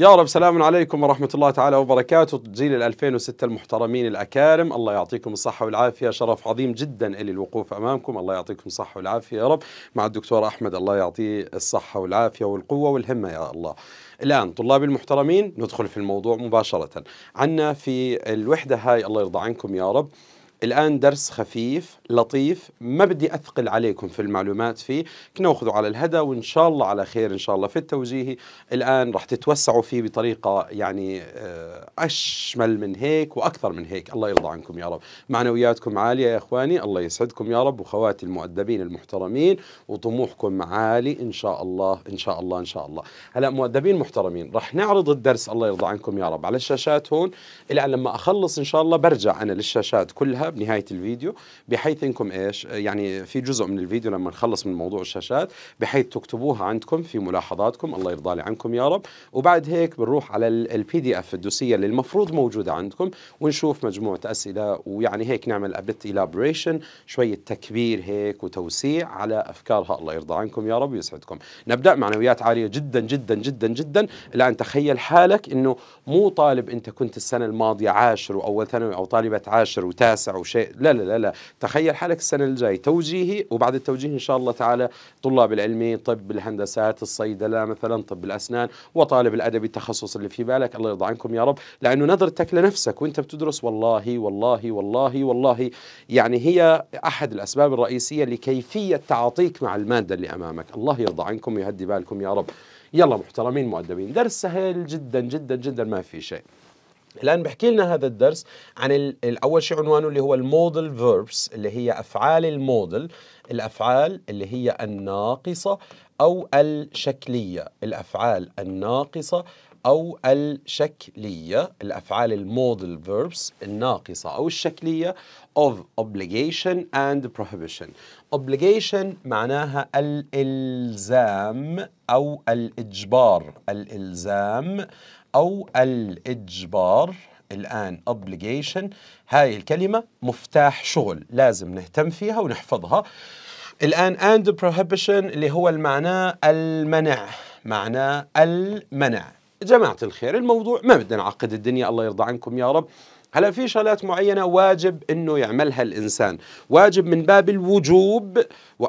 يا رب سلام عليكم ورحمة الله تعالى وبركاته جيل ال 2006 المحترمين الأكارم الله يعطيكم الصحة والعافية شرف عظيم جدا لي الوقوف أمامكم الله يعطيكم الصحة والعافية يا رب مع الدكتور أحمد الله يعطيه الصحة والعافية والقوة والهمة يا الله الآن طلاب المحترمين ندخل في الموضوع مباشرة عنا في الوحدة هاي الله يرضى عنكم يا رب الآن درس خفيف لطيف ما بدي أثقل عليكم في المعلومات فيه كنا ناخذه على الهدى وإن شاء الله على خير إن شاء الله في التوجيهي الآن راح تتوسعوا فيه بطريقة يعني آه، أشمل من هيك وأكثر من هيك الله يرضى عنكم يا رب معنوياتكم عالية يا إخواني الله يسعدكم يا رب وخواتي المؤدبين المحترمين وطموحكم عالي إن شاء الله إن شاء الله إن شاء الله هلا مؤدبين محترمين راح نعرض الدرس الله يرضى عنكم يا رب على الشاشات هون الآن لما أخلص إن شاء الله برجع أنا للشاشات كلها بنهايه الفيديو بحيث انكم ايش يعني في جزء من الفيديو لما نخلص من موضوع الشاشات بحيث تكتبوها عندكم في ملاحظاتكم الله يرضى لي عنكم يا رب وبعد هيك بنروح على البي دي اف الدوسيه اللي المفروض موجوده عندكم ونشوف مجموعه اسئله ويعني هيك نعمل ابيت الابريشن شويه تكبير هيك وتوسيع على افكارها الله يرضى عنكم يا رب ويسعدكم نبدا معنويات عاليه جدا جدا جدا جدا الان تخيل حالك انه مو طالب انت كنت السنه الماضيه عاشر واول ثانوي او طالبه عاشر وتاسع وشيء لا لا لا لا تخيل حالك السنة الجاي توجيهي وبعد التوجيه إن شاء الله تعالى طلاب العلمي طب الهندسات الصيدلة مثلا طب الأسنان وطالب الأدبي التخصص اللي في بالك الله يرضى عنكم يا رب لأنه نظرتك لنفسك وانت بتدرس والله والله والله والله يعني هي أحد الأسباب الرئيسية لكيفية تعاطيك مع المادة اللي أمامك الله يرضى عنكم ويهدي بالكم يا رب يلا محترمين مؤدبين درس سهل جدا جدا جدا ما في شيء الآن بحكي لنا هذا الدرس عن أول شيء عنوانه اللي هو المودل فيربس اللي هي أفعال المودل الأفعال اللي هي الناقصة أو الشكلية الأفعال الناقصة أو الشكلية الأفعال المودل فيربس الناقصة أو الشكلية of obligation and prohibition obligation معناها الإلزام أو الإجبار الإلزام أو الإجبار الآن obligation هاي الكلمة مفتاح شغل لازم نهتم فيها ونحفظها الآن and prohibition اللي هو المعنى المنع معنى المنع جماعة الخير الموضوع ما بدنا نعقد الدنيا الله يرضى عنكم يا رب هلا في شغلات معينه واجب انه يعملها الانسان واجب من باب الوجوب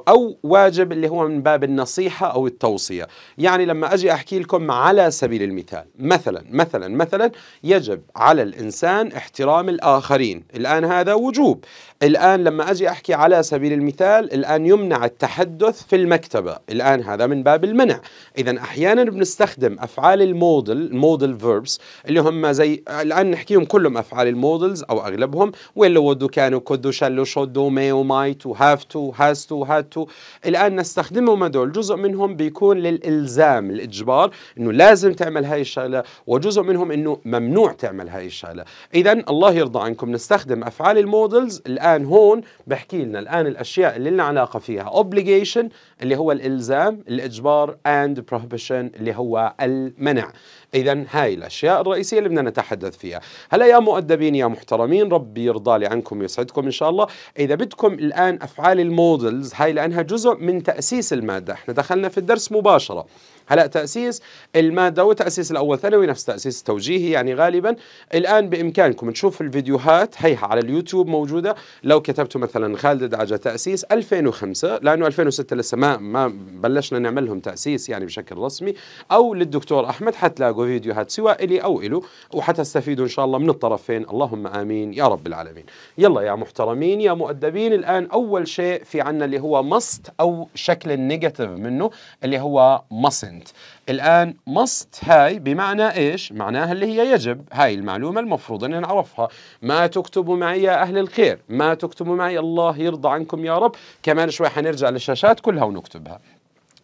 او واجب اللي هو من باب النصيحه او التوصيه يعني لما اجي احكي لكم على سبيل المثال مثلا مثلا مثلا يجب على الانسان احترام الاخرين الان هذا وجوب الان لما اجي احكي على سبيل المثال الان يمنع التحدث في المكتبه الان هذا من باب المنع اذا احيانا بنستخدم افعال المودل المودل فيربس اللي هم زي الان نحكيهم كلهم افعال المودلز او اغلبهم واللي ودو كانوا كدوا شلوا شدوا مي ومايت وهاف تو هاز تو هاد تو الان نستخدمهم هذول جزء منهم بيكون للالزام الاجبار انه لازم تعمل هاي الشغله وجزء منهم انه ممنوع تعمل هاي الشغله اذا الله يرضى عنكم نستخدم افعال المودلز الان هون بحكي لنا الان الاشياء اللي لنا علاقه فيها obligation اللي هو الالزام الاجبار and prohibition اللي هو المنع اذا هاي الاشياء الرئيسيه اللي بدنا نتحدث فيها هلا يا مؤدب مرحبين يا محترمين ربي يرضى لي عنكم ويسعدكم ان شاء الله اذا بدكم الان افعال المودلز هاي لانها جزء من تاسيس الماده احنا دخلنا في الدرس مباشره هلا تاسيس الماده وتاسيس الاول ثانوي نفس تاسيس التوجيهي يعني غالبا الان بامكانكم تشوف الفيديوهات هيها على اليوتيوب موجوده لو كتبتوا مثلا خالد دعجه تاسيس 2005 لانه 2006 لسه ما ما بلشنا نعمل لهم تاسيس يعني بشكل رسمي او للدكتور احمد حتلاقوا فيديوهات سواء الي او اله وحتستفيدوا ان شاء الله من الطرفين اللهم امين يا رب العالمين يلا يا محترمين يا مؤدبين الان اول شيء في عنا اللي هو مصت او شكل النيجاتيف منه اللي هو مصن can't الآن must هاي بمعنى إيش؟ معناها اللي هي يجب هاي المعلومة المفروض أن نعرفها ما تكتبوا معي يا أهل الخير ما تكتبوا معي الله يرضى عنكم يا رب كمان شوي حنرجع للشاشات كلها ونكتبها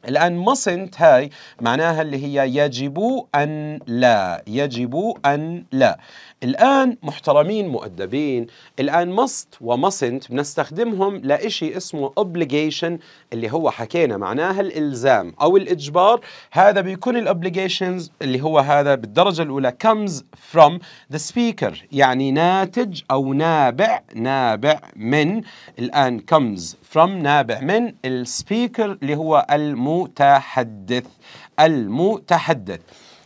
الآن mustn't هاي معناها اللي هي يجب أن لا يجب أن لا الآن محترمين مؤدبين الآن must و mustn't بنستخدمهم لإشي اسمه obligation اللي هو حكينا معناها الإلزام أو الإجبار هذا بيكون obligations اللي هو هذا بالدرجة الأولى comes from the speaker يعني ناتج أو نابع نابع من الآن comes from نابع من السبيكر اللي هو الم المتحدث المتحدث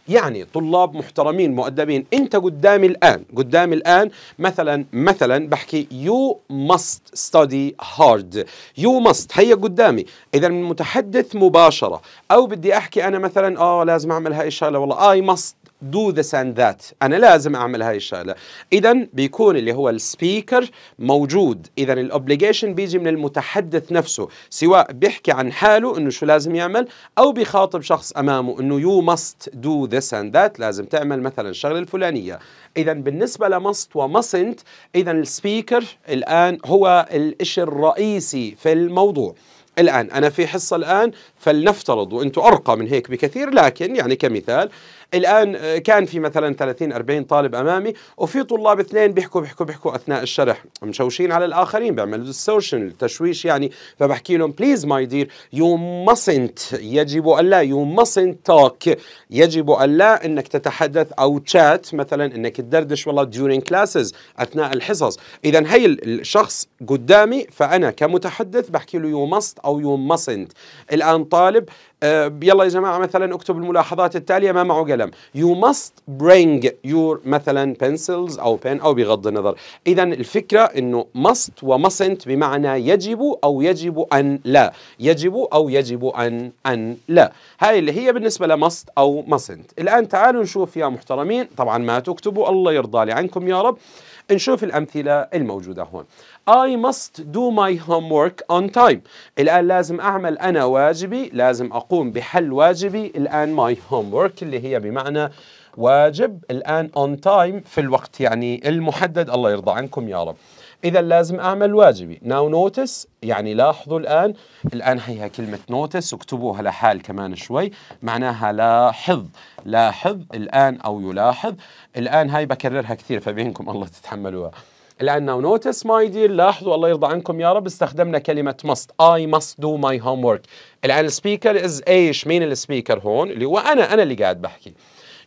يعني طلاب محترمين مؤدبين انت قدامي الان قدامي الان مثلا مثلا بحكي يو ماست ستادي هارد يو ماست هي قدامي اذا المتحدث مباشره او بدي احكي انا مثلا اه لازم اعمل هاي الشغله والله اي ماست do this and that انا لازم اعمل هاي الشغله اذا بيكون اللي هو السبيكر موجود اذا الاوبليجيشن بيجي من المتحدث نفسه سواء بيحكي عن حاله انه شو لازم يعمل او بيخاطب شخص امامه انه يو ماست دو this اند ذات لازم تعمل مثلا الشغله الفلانيه اذا بالنسبه لمست ومصنت اذا السبيكر الان هو الشيء الرئيسي في الموضوع الان انا في حصه الان فلنفترض وانتم ارقى من هيك بكثير لكن يعني كمثال الآن آه، كان في مثلا 30 40 طالب أمامي وفي طلاب اثنين بيحكوا بيحكوا بيحكوا أثناء الشرح مشوشين على الآخرين بيعملوا ديستورشن تشويش يعني فبحكي لهم بليز ماي دير يو mustn't يجب ألا يو mustn't توك يجب ألا أنك تتحدث أو تشات مثلا أنك تدردش والله during classes أثناء الحصص إذا هي الشخص قدامي فأنا كمتحدث بحكي له يو مست أو يو mustn't الآن طالب آه، يلا يا جماعه مثلا اكتب الملاحظات التاليه ما معه قلم يو must bring يور مثلا pencils او pen او بغض النظر اذا الفكره انه must mustn't بمعنى يجب او يجب ان لا يجب او يجب ان ان لا هاي اللي هي بالنسبه must او mustn't الان تعالوا نشوف يا محترمين طبعا ما تكتبوا الله يرضى لي عنكم يا رب نشوف الأمثلة الموجودة هون I must do my homework on time الآن لازم أعمل أنا واجبي لازم أقوم بحل واجبي الآن my homework اللي هي بمعنى واجب الآن on time في الوقت يعني المحدد الله يرضى عنكم يا رب اذا لازم اعمل واجبي ناو نوتس يعني لاحظوا الان الان هي كلمه نوتس اكتبوها لحال كمان شوي معناها لاحظ لاحظ الان او يلاحظ الان هاي بكررها كثير فبينكم الله تتحملوها الان ناو نوتس ماي دير لاحظوا الله يرضى عنكم يا رب استخدمنا كلمه must اي must دو ماي هوم الان السبيكر از ايش مين السبيكر هون اللي هو انا انا اللي قاعد بحكي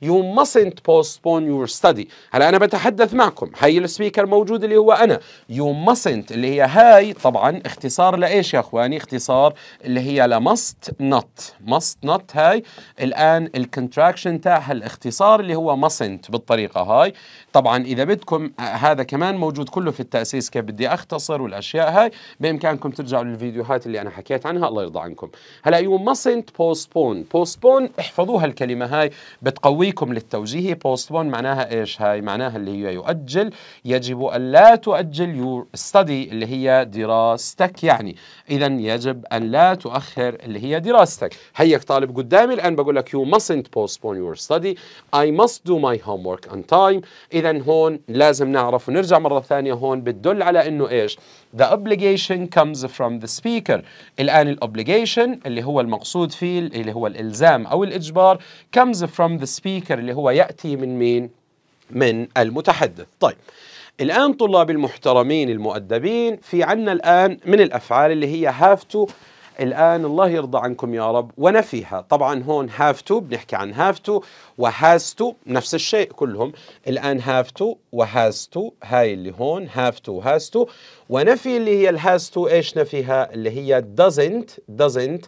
you mustn't postpone your study هلا انا بتحدث معكم هاي السبيكر موجود اللي هو انا you mustn't اللي هي هاي طبعا اختصار لايش يا اخواني اختصار اللي هي لمست not مست not هاي الان الكونتراكشن تاعها الاختصار اللي هو mustn't بالطريقه هاي طبعا اذا بدكم هذا كمان موجود كله في التاسيس كيف بدي اختصر والاشياء هاي بامكانكم ترجعوا للفيديوهات اللي انا حكيت عنها الله يرضى عنكم هلا you mustn't postpone postpone احفظوا هالكلمه هاي بتقويكم تحريكهم للتوجيه postpone معناها ايش هاي معناها اللي هي يؤجل يجب ان لا تؤجل your study اللي هي دراستك يعني إذا يجب أن لا تؤخر اللي هي دراستك هيك طالب قدامي الآن بقول لك you mustn't postpone your study I must do my homework on time إذا هون لازم نعرف ونرجع مرة ثانية هون بتدل على إنه إيش the obligation comes from the speaker الآن الأوبليجيشن اللي هو المقصود فيه اللي هو الإلزام أو الإجبار comes from the speaker السبيكر اللي هو يأتي من مين؟ من المتحدث طيب الآن طلاب المحترمين المؤدبين في عنا الآن من الأفعال اللي هي هاف تو الآن الله يرضى عنكم يا رب ونفيها طبعا هون هاف تو بنحكي عن هاف تو وهاز تو نفس الشيء كلهم الآن هاف تو وهاز تو هاي اللي هون هاف تو وهاز تو ونفي اللي هي الهاز تو ايش نفيها اللي هي doesn't doesn't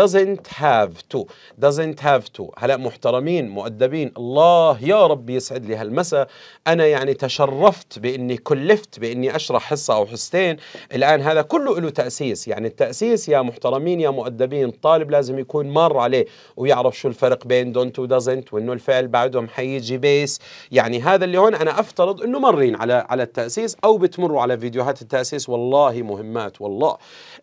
doesn't have to doesn't have to هلا محترمين مؤدبين الله يا رب يسعد لي هالمساء انا يعني تشرفت باني كلفت باني اشرح حصه او حصتين الان هذا كله له تاسيس يعني التاسيس يا محترمين يا مؤدبين الطالب لازم يكون مر عليه ويعرف شو الفرق بين دونت ودازنت وانه الفعل بعدهم حيجي بيس يعني هذا اللي هون انا افترض انه مرين على على التاسيس او بتمروا على فيديوهات التأسيس التأسيس والله مهمات والله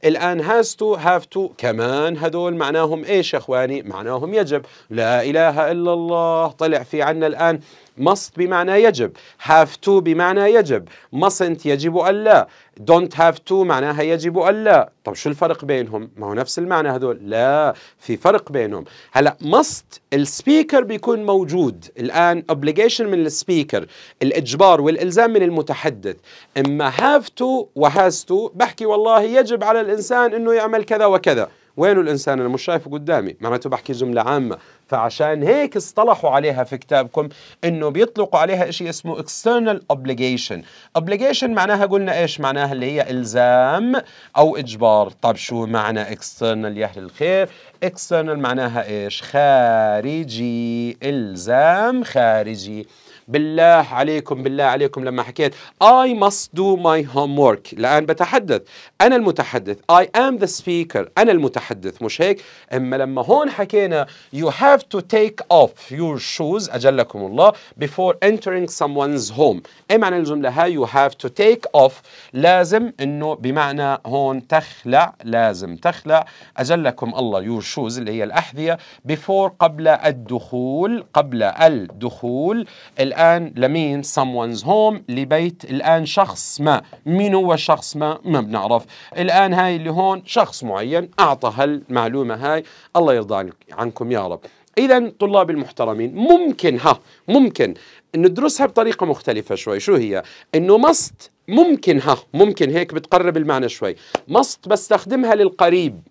الآن هاز تو هاف تو كمان هدول معناهم إيش يا أخواني معناهم يجب لا إله إلا الله طلع في عنا الآن must بمعنى يجب have to بمعنى يجب mustn't يجب ألا don't have to معناها يجب ألا طب شو الفرق بينهم ما هو نفس المعنى هذول لا في فرق بينهم هلا must السبيكر بيكون موجود الآن obligation من السبيكر الإجبار والإلزام من المتحدث إما have to has to بحكي والله يجب على الإنسان إنه يعمل كذا وكذا وين الإنسان أنا مش شايفه قدامي معناته بحكي جملة عامة فعشان هيك اصطلحوا عليها في كتابكم انه بيطلقوا عليها شيء اسمه external obligation obligation معناها قلنا ايش معناها اللي هي الزام او اجبار طب شو معنى external يا اهل الخير external معناها ايش خارجي الزام خارجي بالله عليكم بالله عليكم لما حكيت I must do my homework الآن بتحدث أنا المتحدث I am the speaker أنا المتحدث مش هيك أما لما هون حكينا you have to take off your shoes أجلكم الله before entering someone's home أي معنى الجملة هاي you have to take off لازم أنه بمعنى هون تخلع لازم تخلع أجلكم الله your shoes اللي هي الأحذية before قبل الدخول قبل الدخول الآن الآن لمين someone's home لبيت الآن شخص ما مين هو شخص ما ما بنعرف الآن هاي اللي هون شخص معين أعطى هالمعلومة هاي الله يرضى عنكم يا رب إذا طلاب المحترمين ممكن ها ممكن ندرسها بطريقة مختلفة شوي شو هي إنه مصد ممكن ها ممكن هيك بتقرب المعنى شوي مصد بستخدمها للقريب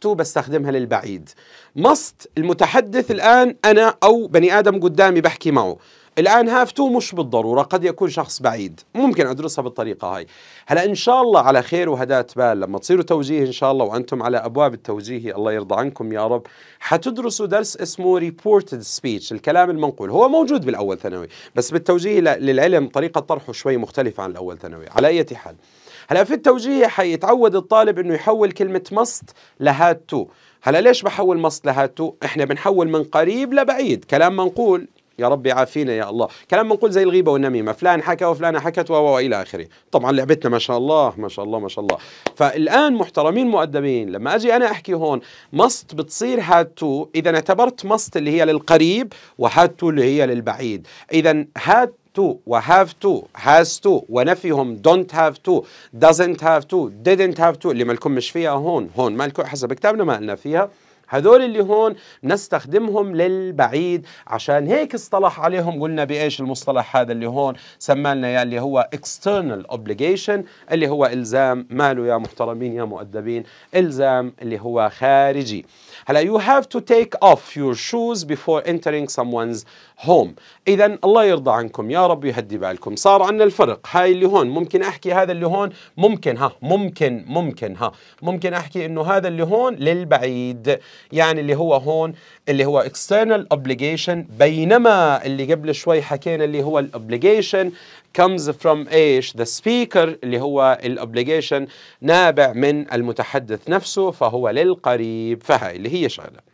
تو بستخدمها للبعيد مست المتحدث الآن أنا أو بني آدم قدامي بحكي معه الآن هاف تو مش بالضرورة قد يكون شخص بعيد ممكن أدرسها بالطريقة هاي هلا إن شاء الله على خير وهدات بال لما تصيروا توجيه إن شاء الله وأنتم على أبواب التوجيه الله يرضى عنكم يا رب حتدرسوا درس اسمه ريبورتد سبيتش الكلام المنقول هو موجود بالأول ثانوي بس بالتوجيه للعلم طريقة طرحه شوي مختلفة عن الأول ثانوي على أي حال هلا في التوجيه حيتعود الطالب انه يحول كلمه ماست لهاد تو هلا ليش بحول ماست لهاد تو احنا بنحول من قريب لبعيد كلام منقول يا ربي عافينا يا الله كلام منقول زي الغيبه والنميمه فلان حكى وفلانه حكت و والى اخره طبعا لعبتنا ما شاء الله ما شاء الله ما شاء الله فالان محترمين مؤدبين لما اجي انا احكي هون مست بتصير هاد تو اذا اعتبرت مست اللي هي للقريب وهاد تو اللي هي للبعيد اذا هاد to وهاف to has to ونفيهم don't have to doesn't have to didn't have to اللي مالكم مش فيها هون هون مالكم حسب كتابنا ما قلنا فيها هذول اللي هون نستخدمهم للبعيد عشان هيك اصطلح عليهم قلنا بايش المصطلح هذا اللي هون سمالنا يا اللي هو external obligation اللي هو الزام ماله يا محترمين يا مؤدبين الزام اللي هو خارجي هلا you have to take off your shoes before entering someone's هوم اذا الله يرضى عنكم يا رب يهدي بالكم صار عندنا الفرق هاي اللي هون ممكن احكي هذا اللي هون ممكن ها ممكن ممكن ها ممكن احكي انه هذا اللي هون للبعيد يعني اللي هو هون اللي هو external obligation بينما اللي قبل شوي حكينا اللي هو obligation comes from ايش the speaker اللي هو obligation نابع من المتحدث نفسه فهو للقريب فهاي اللي هي شغله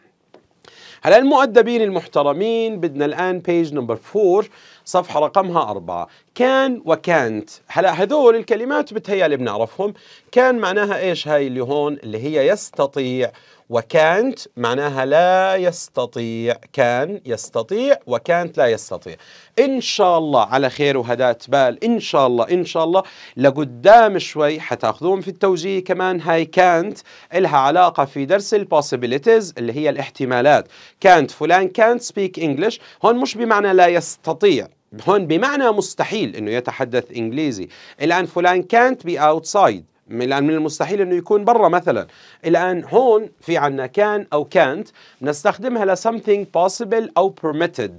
هلا المؤدبين المحترمين بدنا الآن بيج نمبر 4 صفحة رقمها 4 كان وكانت هلا هذول الكلمات بتهيألي بنعرفهم كان معناها إيش هاي اللي هون اللي هي يستطيع وكانت معناها لا يستطيع كان يستطيع وكانت لا يستطيع إن شاء الله على خير وهدات بال إن شاء الله إن شاء الله لقدام شوي حتاخذون في التوجيه كمان هاي كانت إلها علاقة في درس البوسيبيليتيز اللي هي الاحتمالات كانت فلان كانت سبيك انجلش هون مش بمعنى لا يستطيع هون بمعنى مستحيل انه يتحدث انجليزي الان فلان كانت بي اوتسايد الان من المستحيل انه يكون برا مثلا الان هون في عنا كان او كانت بنستخدمها ل something possible او permitted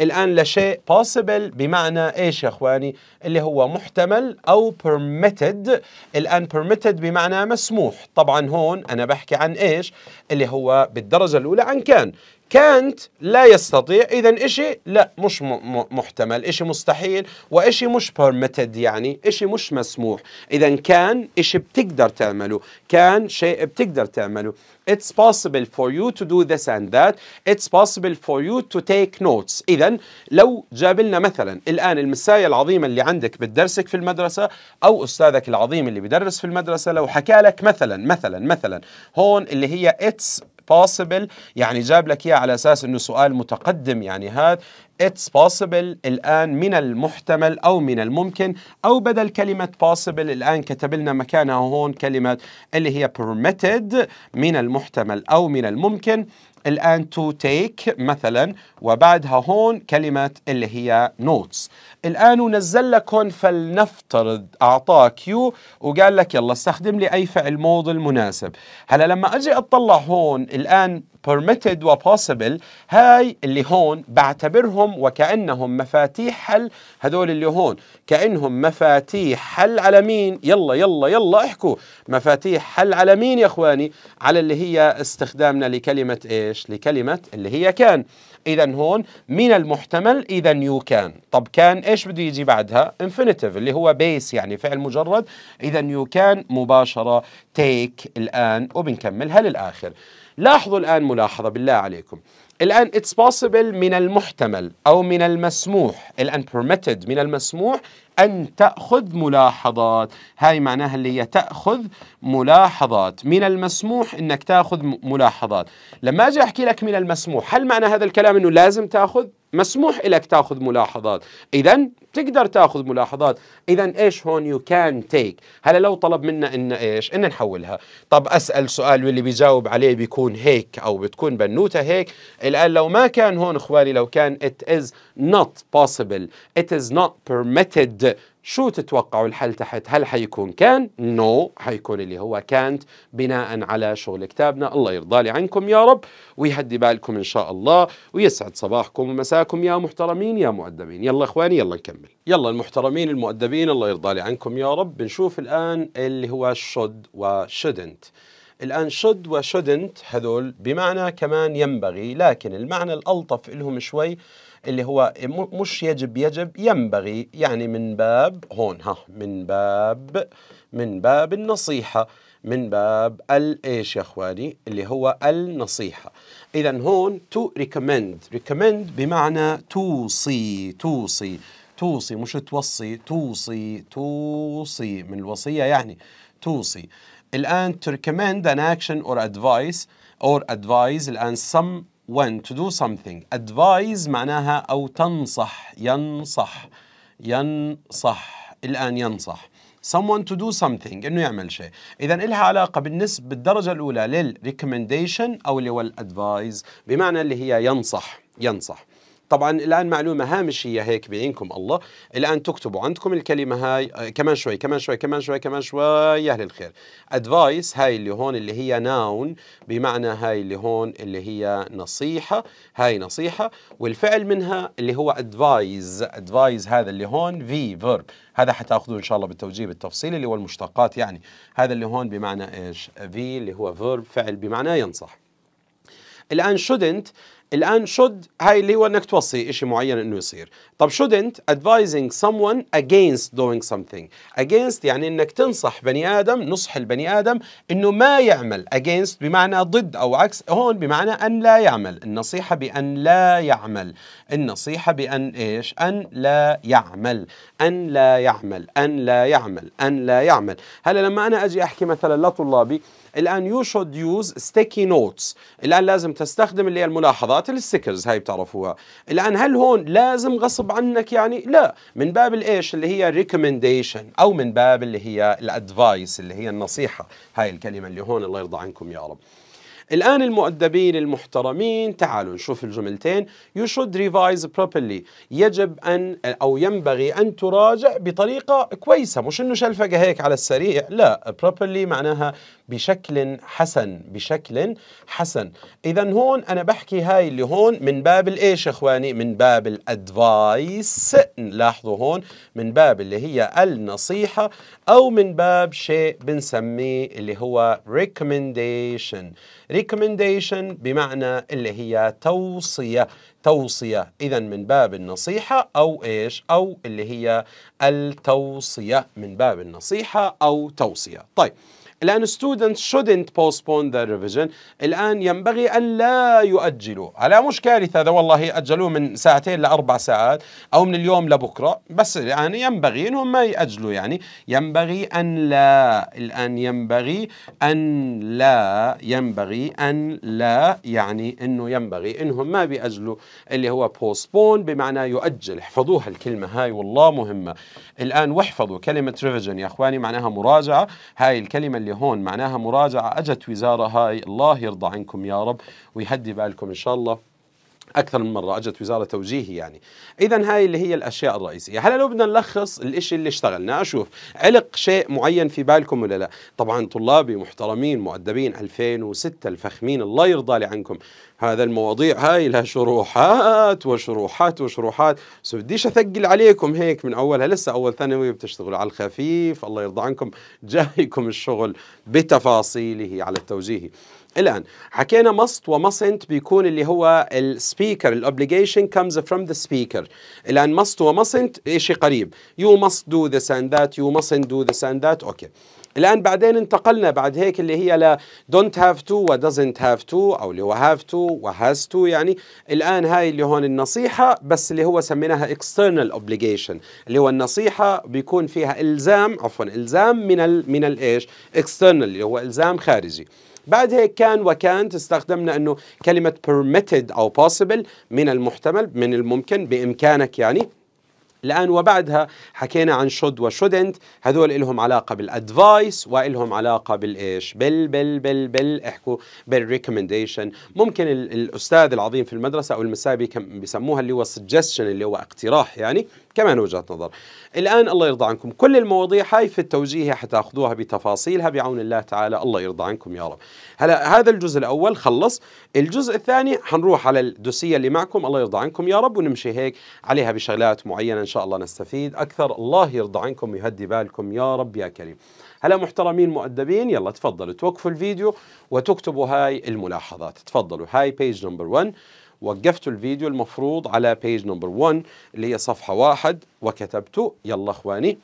الان لشيء possible بمعنى ايش يا اخواني اللي هو محتمل او permitted الان permitted بمعنى مسموح طبعا هون انا بحكي عن ايش اللي هو بالدرجه الاولى عن كان كانت لا يستطيع اذا شيء لا مش محتمل شيء مستحيل وشيء مش بيرميتد يعني شيء مش مسموح اذا كان شيء بتقدر تعمله كان شيء بتقدر تعمله It's possible for you to do this and that. It's possible for you to take notes. إذا لو جاب لنا مثلا الآن المساية العظيمة اللي عندك بتدرسك في المدرسة أو أستاذك العظيم اللي بيدرس في المدرسة لو حكى لك مثلا مثلا مثلا هون اللي هي it's possible يعني جاب لك اياه على اساس انه سؤال متقدم يعني هذا it's possible الآن من المحتمل أو من الممكن أو بدل كلمة possible الآن كتب لنا مكانها هون كلمة اللي هي permitted من المحتمل أو من الممكن الآن to take مثلا وبعدها هون كلمة اللي هي notes الآن ونزل لكم فلنفترض أعطاك you وقال لك يلا استخدم لي أي فعل ماضي المناسب هلا لما أجي أطلع هون الآن permitted possible هاي اللي هون بعتبرهم وكأنهم مفاتيح حل هذول اللي هون كأنهم مفاتيح حل على مين يلا يلا يلا احكوا مفاتيح حل على مين يا اخواني على اللي هي استخدامنا لكلمة ايش لكلمة اللي هي كان إذا هون من المحتمل إذا يو كان طب كان إيش بده يجي بعدها انفينيتيف اللي هو بيس يعني فعل مجرد إذا يو كان مباشرة تيك الآن وبنكملها للآخر لاحظوا الآن ملاحظة بالله عليكم الآن it's possible من المحتمل أو من المسموح الآن permitted من المسموح أن تأخذ ملاحظات هاي معناها اللي هي تأخذ ملاحظات من المسموح أنك تأخذ ملاحظات لما أجي أحكي لك من المسموح هل معنى هذا الكلام أنه لازم تأخذ مسموح لك تاخذ ملاحظات اذا تقدر تاخذ ملاحظات اذا ايش هون يو كان تيك هلا لو طلب منا ان ايش ان نحولها طب اسال سؤال واللي بيجاوب عليه بيكون هيك او بتكون بنوته هيك الان لو ما كان هون اخوالي لو كان it is not possible it is not permitted شو تتوقعوا الحل تحت هل حيكون كان نو no. حيكون اللي هو كانت بناء على شغل كتابنا الله يرضى لي عنكم يا رب ويهدي بالكم إن شاء الله ويسعد صباحكم ومساكم يا محترمين يا مؤدبين يلا إخواني يلا نكمل يلا المحترمين المؤدبين الله يرضى لي عنكم يا رب بنشوف الآن اللي هو شود وشودنت الآن شود وشودنت هذول بمعنى كمان ينبغي لكن المعنى الألطف لهم شوي اللي هو مش يجب يجب ينبغي يعني من باب هون ها من باب من باب النصيحة من باب الايش يا اخواني اللي هو النصيحه اذا هون تو ريكومند ريكومند بمعنى توصي توصي توصي مش توصي توصي توصي من الوصيه يعني توصي الان to recommend an action or advice or advise الان some when to do something advise معناها أو تنصح ينصح ينصح الآن ينصح someone to do something انه يعمل شيء اذا إلها علاقه بالنسب بالدرجه الاولى للrecommendation او اللي هو الادفايز بمعنى اللي هي ينصح ينصح طبعا الان معلومه هامشيه هيك بعينكم الله الان تكتبوا عندكم الكلمه هاي آه، كمان شوي كمان شوي كمان شوي كمان شوي يا اهل الخير ادفايس هاي اللي هون اللي هي ناون بمعنى هاي اللي هون اللي هي نصيحه هاي نصيحه والفعل منها اللي هو ادفايز ادفايز هذا اللي هون في فيرب هذا حتاخذوه ان شاء الله بالتوجيه بالتفصيل اللي هو المشتقات يعني هذا اللي هون بمعنى ايش في اللي هو فيرب فعل بمعنى ينصح الان shouldn't الان شود هاي اللي هو انك توصي شيء معين انه يصير طب shouldn't advising someone against doing something against يعني انك تنصح بني ادم نصح البني ادم انه ما يعمل against بمعنى ضد او عكس هون بمعنى ان لا يعمل النصيحه بان لا يعمل النصيحه بان ايش ان لا يعمل ان لا يعمل ان لا يعمل ان لا يعمل هلا لما انا اجي احكي مثلا لطلابي الان يو شود يوز ستيكي نوتس الان لازم تستخدم اللي هي الملاحظات الستيكرز هاي بتعرفوها الان هل هون لازم غصب عنك يعني لا من باب الايش اللي هي ريكومنديشن او من باب اللي هي الادفايس اللي هي النصيحه هاي الكلمه اللي هون الله يرضى عنكم يا رب الآن المؤدبين المحترمين تعالوا نشوف الجملتين You should revise properly يجب أن أو ينبغي أن تراجع بطريقة كويسة مش أنه شلفقة هيك على السريع لا properly معناها بشكل حسن بشكل حسن إذا هون أنا بحكي هاي اللي هون من باب الإيش إخواني من باب الأدفايس لاحظوا هون من باب اللي هي النصيحة أو من باب شيء بنسميه اللي هو recommendation recommendation بمعنى اللي هي توصية توصية إذا من باب النصيحة أو إيش أو اللي هي التوصية من باب النصيحة أو توصية طيب الآن students shouldn't postpone their revision الآن ينبغي أن لا يؤجلوا على مش كارثة هذا والله أجلوه من ساعتين لأربع ساعات أو من اليوم لبكرة بس الآن ينبغي أنهم ما يأجلوا يعني ينبغي أن لا الآن ينبغي أن لا ينبغي أن لا يعني أنه ينبغي أنهم ما بيأجلوا اللي هو postpone بمعنى يؤجل احفظوها الكلمة هاي والله مهمة الآن واحفظوا كلمة revision يا أخواني معناها مراجعة هاي الكلمة اللي هون معناها مراجعة أجت وزارة هاي الله يرضى عنكم يا رب ويهدي بالكم إن شاء الله اكثر من مره اجت وزاره توجيهي يعني اذا هاي اللي هي الاشياء الرئيسيه هلا لو بدنا نلخص الشيء اللي اشتغلنا اشوف علق شيء معين في بالكم ولا لا طبعا طلابي محترمين مؤدبين 2006 الفخمين الله يرضى لي عنكم هذا المواضيع هاي لها شروحات وشروحات وشروحات سو بديش اثقل عليكم هيك من اولها لسه اول ثانوي بتشتغلوا على الخفيف الله يرضى عنكم جايكم الشغل بتفاصيله على التوجيهي الان حكينا و ومصنت بيكون اللي هو السبيكر الاوبليجيشن كمز فروم ذا سبيكر الان و ومصنت شيء قريب يو must دو this اند ذات يو مصنت دو this اند ذات اوكي الآن بعدين انتقلنا بعد هيك اللي هي ل don't have to و doesn't have to أو اللي هو have to و has to يعني الآن هاي اللي هون النصيحة بس اللي هو سميناها external obligation اللي هو النصيحة بيكون فيها إلزام عفوا إلزام من ال من الإيش external اللي هو إلزام خارجي بعد هيك كان وكانت استخدمنا انه كلمه permitted او possible من المحتمل من الممكن بامكانك يعني الآن وبعدها حكينا عن شد وشودنت هذول إلهم علاقة بالأدفايس ولهم علاقة بالإيش بال بال بال بال احكوا بالريكومنديشن ممكن الأستاذ العظيم في المدرسة أو المسابي بيسموها اللي هو سجستشن اللي هو اقتراح يعني كمان وجهه نظر الان الله يرضى عنكم كل المواضيع هاي في التوجيهي حتاخذوها بتفاصيلها بعون الله تعالى الله يرضى عنكم يا رب هلا هذا الجزء الاول خلص الجزء الثاني حنروح على الدوسيه اللي معكم الله يرضى عنكم يا رب ونمشي هيك عليها بشغلات معينه ان شاء الله نستفيد اكثر الله يرضى عنكم ويهدي بالكم يا رب يا كريم هلا محترمين مؤدبين يلا تفضلوا توقفوا الفيديو وتكتبوا هاي الملاحظات تفضلوا هاي بيج نمبر 1 وقفت الفيديو المفروض على بيج نمبر 1 اللي هي صفحة واحد وكتبت يلا اخواني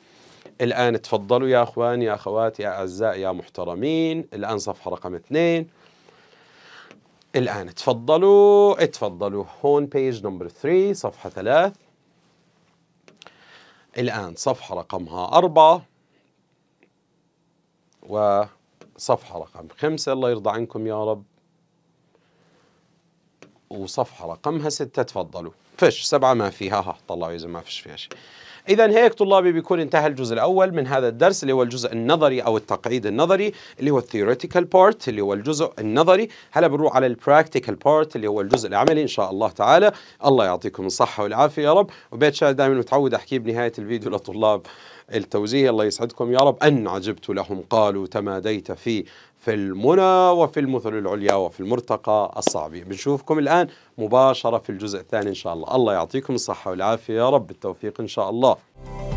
الآن تفضلوا يا اخواني يا اخواتي يا اعزائي يا محترمين الآن صفحة رقم اثنين الآن تفضلوا اتفضلوا هون بيج نمبر 3 صفحة 3 الآن صفحة رقمها 4 وصفحة رقم 5 الله يرضى عنكم يا رب وصفحة رقمها ستة تفضلوا فش سبعة ما فيها ها طلعوا إذا ما فيش فيها شيء إذا هيك طلابي بيكون انتهى الجزء الأول من هذا الدرس اللي هو الجزء النظري أو التقعيد النظري اللي هو الثيوريتيكال بارت اللي هو الجزء النظري هلا بنروح على البراكتيكال بارت اللي هو الجزء العملي إن شاء الله تعالى الله يعطيكم الصحة والعافية يا رب وبيت شاء دائما متعود أحكيه بنهاية الفيديو لطلاب التوزيع الله يسعدكم يا رب أن عجبت لهم قالوا تماديت في في المنى وفي المثل العليا وفي المرتقى الصعبي بنشوفكم الآن مباشرة في الجزء الثاني إن شاء الله الله يعطيكم الصحة والعافية يا رب التوفيق إن شاء الله